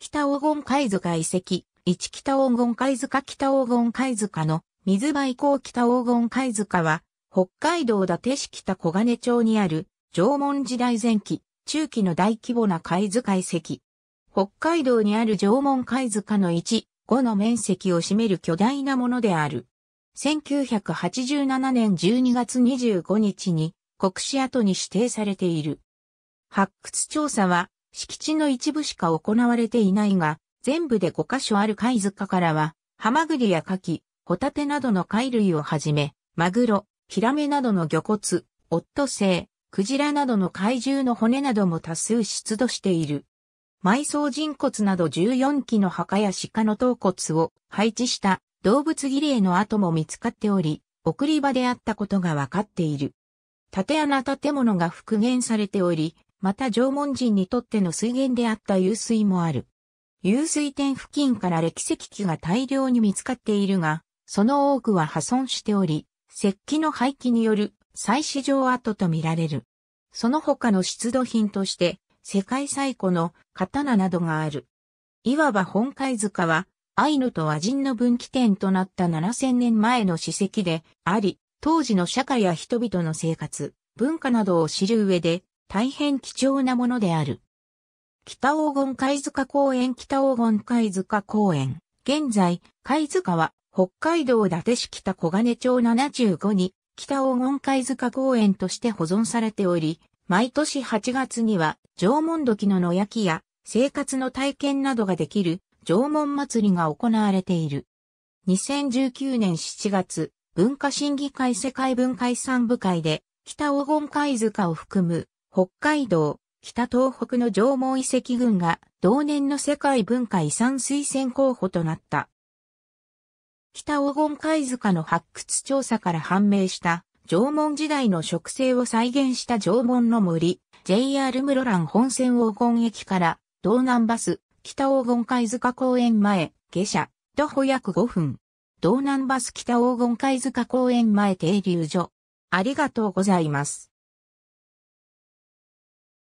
北黄金貝塚遺跡、一北黄金貝塚北黄金貝塚の水場以降北黄金貝塚は、北海道伊達市北小金町にある縄文時代前期、中期の大規模な貝塚遺跡。北海道にある縄文貝塚の1、5の面積を占める巨大なものである。1987年12月25日に国史跡に指定されている。発掘調査は敷地の一部しか行われていないが、全部で5箇所ある貝塚からは、ハマグリやカキ、ホタテなどの貝類をはじめ、マグロ、ヒラメなどの魚骨、オットセイ、クジラなどの怪獣の骨なども多数出土している。埋葬人骨など14基の墓や鹿の頭骨を配置した動物儀礼の跡も見つかっており、送り場であったことがわかっている。縦穴建物が復元されており、また縄文人にとっての水源であった湧水もある。湧水点付近から歴石器が大量に見つかっているが、その多くは破損しており、石器の廃棄による祭祀場跡とみられる。その他の出土品として、世界最古の刀などがある。いわば本海塚は、アイヌと和人の分岐点となった7000年前の史跡であり、当時の社会や人々の生活、文化などを知る上で大変貴重なものである。北黄金貝塚公園北黄金貝塚公園。現在、貝塚は北海道伊達市北小金町75に北黄金貝塚公園として保存されており、毎年8月には縄文土器の野焼きや生活の体験などができる縄文祭りが行われている。2019年7月、文化審議会世界文化遺産部会で北黄金貝塚を含む北海道、北東北の縄文遺跡群が同年の世界文化遺産推薦候補となった。北黄金貝塚の発掘調査から判明した縄文時代の植生を再現した縄文の森、JR 室蘭本線黄金駅から道南バス、北黄金貝塚公園前、下車、徒歩約5分。道南バス北黄金貝塚公園前停留所。ありがとうございます。